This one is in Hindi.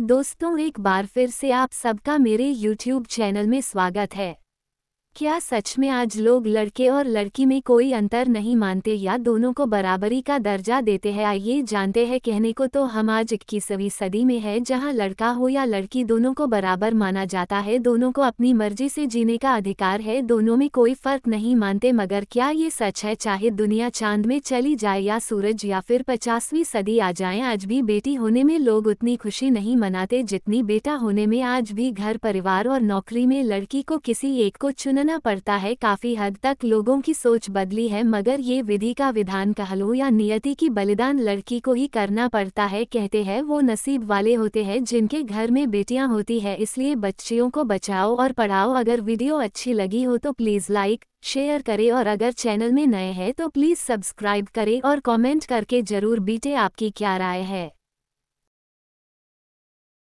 दोस्तों एक बार फिर से आप सबका मेरे YouTube चैनल में स्वागत है क्या सच में आज लोग लड़के और लड़की में कोई अंतर नहीं मानते या दोनों को बराबरी का दर्जा देते हैं आइए जानते हैं कहने को तो हम आज इक्कीसवीं सदी में है जहां लड़का हो या लड़की दोनों को बराबर माना जाता है दोनों को अपनी मर्जी से जीने का अधिकार है दोनों में कोई फर्क नहीं मानते मगर क्या ये सच है चाहे दुनिया चांद में चली जाए या सूरज या फिर पचासवीं सदी आ जाए आज भी बेटी होने में लोग उतनी खुशी नहीं मनाते जितनी बेटा होने में आज भी घर परिवार और नौकरी में लड़की को किसी एक को चुन समझाना पड़ता है काफ़ी हद तक लोगों की सोच बदली है मगर ये विधि का विधान कह लो या नियति की बलिदान लड़की को ही करना पड़ता है कहते हैं वो नसीब वाले होते हैं जिनके घर में बेटियां होती है इसलिए बच्चियों को बचाओ और पढ़ाओ अगर वीडियो अच्छी लगी हो तो प्लीज़ लाइक शेयर करें और अगर चैनल में नए हैं तो प्लीज़ सब्सक्राइब करें और कमेंट करके ज़रूर बीटे आपकी क्या राय है